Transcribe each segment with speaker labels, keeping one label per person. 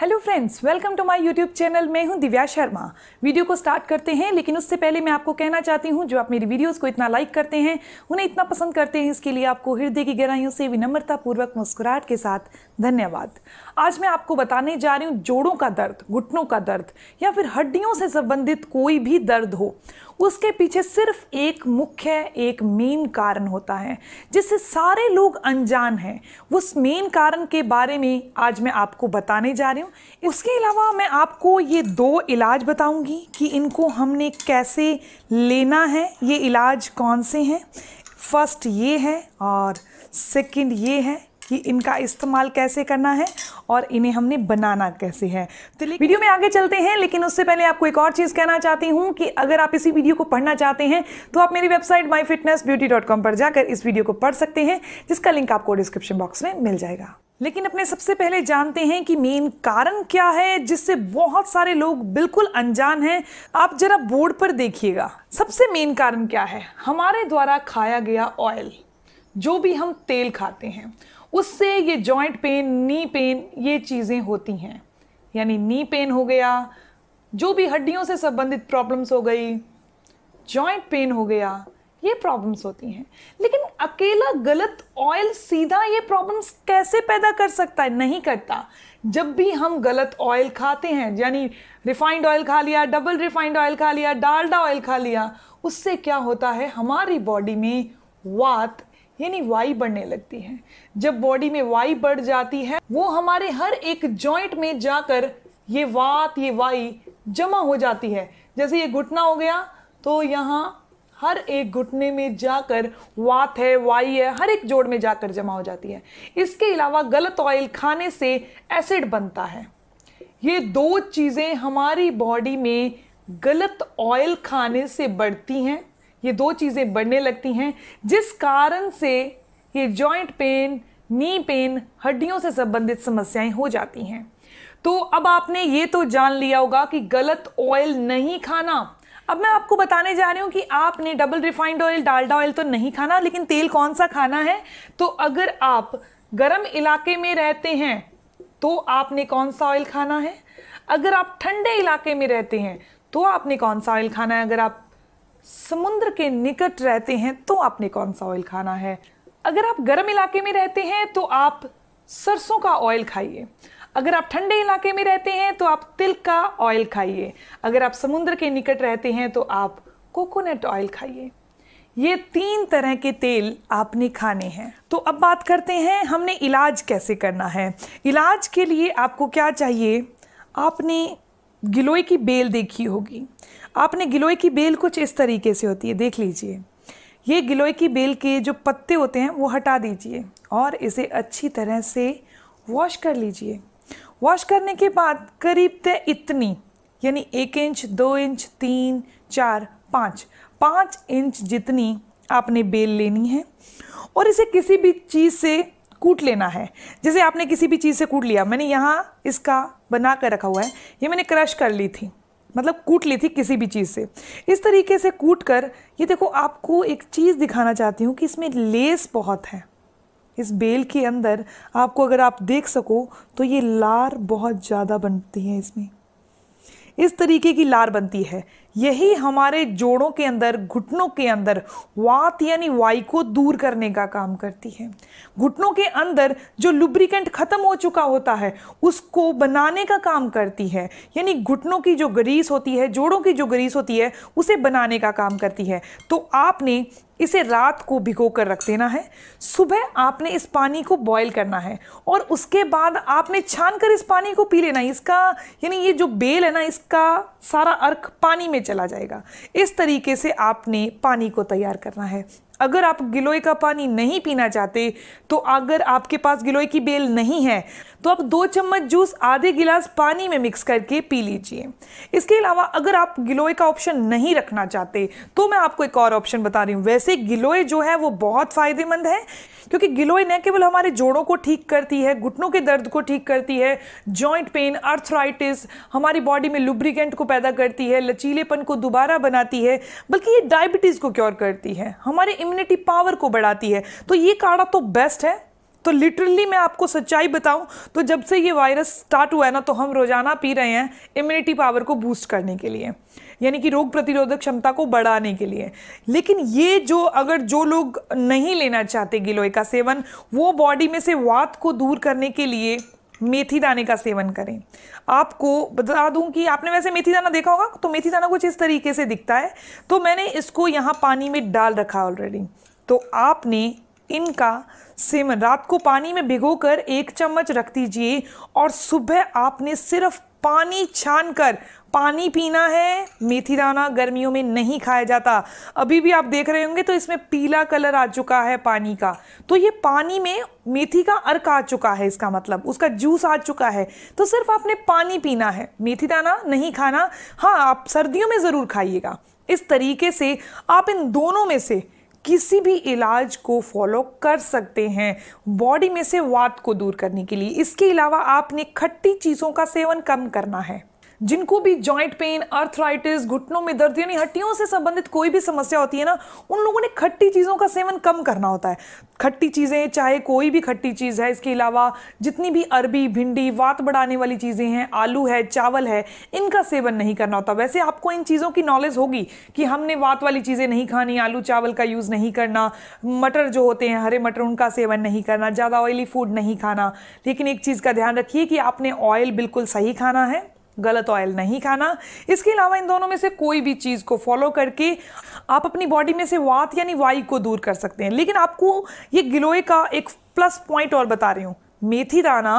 Speaker 1: Hello friends welcome to my YouTube channel मैं हूं Divya Sharma video को स्टार्ट करते हैं लेकिन उससे पहले मैं आपको कहना चाहती हूं जो आप मेरी वीडियोस को इतना लाइक करते हैं उन्हें इतना पसंद करते हैं इसके लिए आपको हृदय की गहराइयों से विनम्रतापूर्वक मुस्कुराहट के साथ धन्यवाद आज मैं आपको बताने जा रही हूँ जोड़ों का दर्द घुटनों का दर्द या फिर हड्डियों से संबंधित कोई भी दर्द हो उसके पीछे सिर्फ एक मुख्य एक मेन कारण होता है जिससे सारे लोग अनजान हैं उस मेन कारण के बारे में आज मैं आपको बताने जा रही हूँ उसके अलावा मैं आपको ये दो इलाज बताऊँगी कि इनको हमने कैसे लेना है ये इलाज कौन से हैं फर्स्ट ये है और सेकंड ये है कि इनका इस्तेमाल कैसे करना है और इन्हें हमने बनाना कैसे है तो वीडियो में आगे चलते हैं लेकिन उससे पहले आपको एक और चीज़ कहना चाहती हूं कि अगर आप इसी वीडियो को पढ़ना चाहते हैं तो आप मेरी वेबसाइट माई पर जाकर इस वीडियो को पढ़ सकते हैं जिसका लिंक आपको डिस्क्रिप्शन बॉक्स में मिल जाएगा लेकिन अपने सबसे पहले जानते हैं कि मेन कारण क्या है जिससे बहुत सारे लोग बिल्कुल अनजान हैं आप जरा बोर्ड पर देखिएगा सबसे मेन कारण क्या है हमारे द्वारा खाया गया ऑयल जो भी हम तेल खाते हैं उससे ये जॉइंट पेन नी पेन ये चीज़ें होती हैं यानी नी पेन हो गया जो भी हड्डियों से संबंधित प्रॉब्लम्स हो गई जॉइंट पेन हो गया ये प्रॉब्लम्स होती हैं लेकिन अकेला गलत ऑयल सीधा ये प्रॉब्लम्स कैसे पैदा कर सकता है नहीं करता जब भी हम गलत ऑयल खाते हैं यानी रिफाइंड ऑयल खा लिया डबल रिफाइंड ऑयल खा लिया डालडा ऑयल खा लिया उससे क्या होता है हमारी बॉडी में वात यानी वाई बढ़ने लगती है जब बॉडी में वाई बढ़ जाती है वो हमारे हर एक जॉइंट में जाकर ये वात ये वाई जमा हो जाती है जैसे ये घुटना हो गया तो यहाँ हर एक घुटने में जाकर वात है वाई है हर एक जोड़ में जाकर जमा हो जाती है इसके अलावा गलत ऑयल खाने से एसिड बनता है ये दो चीज़ें हमारी बॉडी में गलत ऑयल खाने से बढ़ती हैं ये दो चीज़ें बढ़ने लगती हैं जिस कारण से ये जॉइंट पेन नी पेन हड्डियों से संबंधित समस्याएं हो जाती हैं तो अब आपने ये तो जान लिया होगा कि गलत ऑयल नहीं खाना अब मैं आपको बताने जा रही हूँ कि आपने double refined oil Dalda oil तो नहीं खाना लेकिन तेल कौन सा खाना है तो अगर आप गर्म इलाके में रहते हैं तो आपने कौन सा ऑयल खाना है अगर आप ठंडे इलाके में रहते हैं तो आपने कौन सा ऑयल खाना है अगर आप समुद्र के निकट रहते हैं तो आपने कौन सा ऑयल खाना है अगर आप गर्म इलाके में रहते हैं तो आप सरसों का ऑयल खाइए अगर आप ठंडे इलाके में रहते हैं तो आप तिल का ऑयल खाइए अगर आप समुद्र के निकट रहते हैं तो आप कोकोनट ऑयल खाइए ये तीन तरह के तेल आपने खाने हैं तो अब बात करते हैं हमने इलाज कैसे करना है इलाज के लिए आपको क्या चाहिए आपने गिलोय की बेल देखी होगी आपने गिलोय की बेल कुछ इस तरीके से होती है देख लीजिए ये गिलोय की बेल के जो पत्ते होते हैं वो हटा दीजिए और इसे अच्छी तरह से वॉश कर लीजिए वॉश करने के बाद करीब तय इतनी यानी एक इंच दो इंच तीन चार पाँच पाँच इंच जितनी आपने बेल लेनी है और इसे किसी भी चीज़ से कूट लेना है जैसे आपने किसी भी चीज़ से कूट लिया मैंने यहाँ इसका बना कर रखा हुआ है ये मैंने क्रश कर ली थी मतलब कूट ली थी किसी भी चीज़ से इस तरीके से कूट कर ये देखो आपको एक चीज़ दिखाना चाहती हूँ कि इसमें लेस बहुत है इस बेल के अंदर आपको अगर आप देख सको तो ये लार बहुत ज़्यादा बनती है इसमें इस तरीके की लार बनती है यही हमारे जोड़ों के अंदर घुटनों के अंदर वात यानी वाई को दूर करने का काम करती है घुटनों के अंदर जो लुब्रिकेंट खत्म हो चुका होता है उसको बनाने का काम करती है यानी घुटनों की जो ग्रीस होती है जोड़ों की जो ग्रीस होती है उसे बनाने का काम करती है तो आपने इसे रात को भिगो कर रख देना है सुबह आपने इस पानी को बॉयल करना है और उसके बाद आपने छान कर इस पानी को पी लेना है इसका यानी ये जो बेल है ना इसका सारा अर्क पानी में चला जाएगा इस तरीके से आपने पानी को तैयार करना है अगर आप गिलोय का पानी नहीं पीना चाहते तो अगर आपके पास गिलोय की बेल नहीं है तो आप दो चम्मच जूस आधे गिलास पानी में मिक्स करके पी लीजिए इसके अलावा अगर आप गिलोय का ऑप्शन नहीं रखना चाहते तो मैं आपको एक और ऑप्शन बता रही हूँ वैसे गिलोय जो है वो बहुत फ़ायदेमंद है क्योंकि गिलोय न केवल हमारे जोड़ों को ठीक करती है घुटनों के दर्द को ठीक करती है जॉइंट पेन अर्थराइटिस हमारी बॉडी में लुब्रिकेंट को पैदा करती है लचीलेपन को दोबारा बनाती है बल्कि ये डायबिटीज़ को क्योर करती है हमारे इम्यूनिटी पावर को बढ़ाती है तो ये काढ़ा तो बेस्ट है तो लिटरली मैं आपको सच्चाई बताऊं तो जब से ये वायरस स्टार्ट हुआ है ना तो हम रोजाना पी रहे हैं इम्यूनिटी पावर को बूस्ट करने के लिए यानी कि रोग प्रतिरोधक क्षमता को बढ़ाने के लिए लेकिन ये जो अगर जो लोग नहीं लेना चाहते गिलोय का सेवन वो बॉडी में से वात को दूर करने के लिए मेथी दाने का सेवन करें आपको बता दूं कि आपने वैसे मेथी दाना देखा होगा तो मेथी दाना कुछ इस तरीके से दिखता है तो मैंने इसको यहाँ पानी में डाल रखा ऑलरेडी तो आपने इनका सेवन रात को पानी में भिगोकर एक चम्मच रख दीजिए और सुबह आपने सिर्फ पानी छान कर पानी पीना है मेथी दाना गर्मियों में नहीं खाया जाता अभी भी आप देख रहे होंगे तो इसमें पीला कलर आ चुका है पानी का तो ये पानी में मेथी का अर्क आ चुका है इसका मतलब उसका जूस आ चुका है तो सिर्फ आपने पानी पीना है मेथी दाना नहीं खाना हाँ आप सर्दियों में ज़रूर खाइएगा इस तरीके से आप इन दोनों में से किसी भी इलाज को फॉलो कर सकते हैं बॉडी में से वात को दूर करने के लिए इसके अलावा आपने खट्टी चीज़ों का सेवन कम करना है जिनको भी जॉइंट पेन अर्थराइटिस घुटनों में दर्द यानी हड्डियों से संबंधित कोई भी समस्या होती है ना उन लोगों ने खट्टी चीज़ों का सेवन कम करना होता है खट्टी चीज़ें चाहे कोई भी खट्टी चीज़ है इसके अलावा जितनी भी अरबी भिंडी वात बढ़ाने वाली चीज़ें हैं आलू है चावल है इनका सेवन नहीं करना होता वैसे आपको इन चीज़ों की नॉलेज होगी कि हमने वात वाली चीज़ें नहीं खानी आलू चावल का यूज़ नहीं करना मटर जो होते हैं हरे मटर उनका सेवन नहीं करना ज़्यादा ऑयली फूड नहीं खाना लेकिन एक चीज़ का ध्यान रखिए कि आपने ऑयल बिल्कुल सही खाना है गलत ऑयल नहीं खाना इसके अलावा इन दोनों में से कोई भी चीज़ को फॉलो करके आप अपनी बॉडी में से वात यानी वायु को दूर कर सकते हैं लेकिन आपको ये गिलोय का एक प्लस पॉइंट और बता रही हूँ मेथी दाना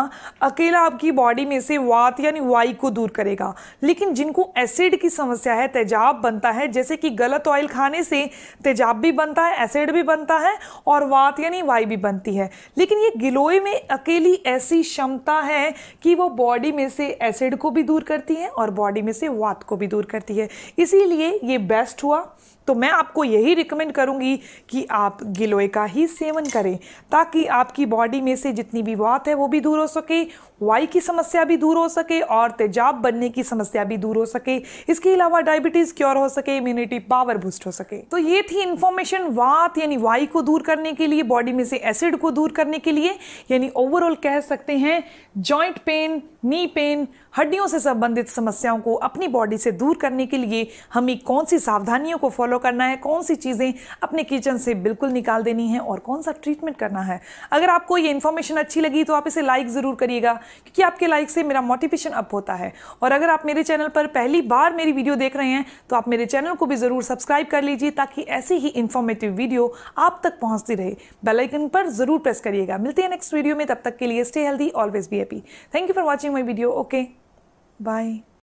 Speaker 1: अकेला आपकी बॉडी में से वात यानी वाई को दूर करेगा लेकिन जिनको एसिड की समस्या है तेजाब बनता है जैसे कि गलत ऑयल खाने से तेजाब भी बनता है एसिड भी बनता है और वात यानी वाई भी बनती है लेकिन ये गिलोय में अकेली ऐसी क्षमता है कि वो बॉडी में से एसिड को भी दूर करती है और बॉडी में से वात को भी दूर करती है इसीलिए ये बेस्ट हुआ तो मैं आपको यही रिकमेंड करूँगी कि आप गिलोय का ही सेवन करें ताकि आपकी बॉडी में से जितनी भी शुरुआत है वो भी दूर हो सके वाई की समस्या भी दूर हो सके और तेजाब बनने की समस्या भी दूर हो सके इसके अलावा डायबिटीज़ क्योर हो सके इम्यूनिटी पावर बूस्ट हो सके तो ये थी इन्फॉर्मेशन वात यानी वाई को दूर करने के लिए बॉडी में से एसिड को दूर करने के लिए यानी ओवरऑल कह सकते हैं जॉइंट पेन नी पेन हड्डियों से संबंधित समस्याओं को अपनी बॉडी से दूर करने के लिए हमें कौन सी सावधानियों को फॉलो करना है कौन सी चीज़ें अपने किचन से बिल्कुल निकाल देनी है और कौन सा ट्रीटमेंट करना है अगर आपको ये इन्फॉर्मेशन अच्छी लगी तो आप इसे लाइक ज़रूर करिएगा क्योंकि आपके लाइक से मेरा मोटिवेशन अप होता है और अगर आप मेरे चैनल पर पहली बार मेरी वीडियो देख रहे हैं तो आप मेरे चैनल को भी ज़रूर सब्सक्राइब कर लीजिए ताकि ऐसी ही इन्फॉर्मेटिव वीडियो आप तक पहुँचती रहे बेलाइकन पर ज़रूर प्रेस करिएगा मिलते हैं नेक्स्ट वीडियो में तब तक के लिए stay healthy always be happy thank you for watching my video okay Bye.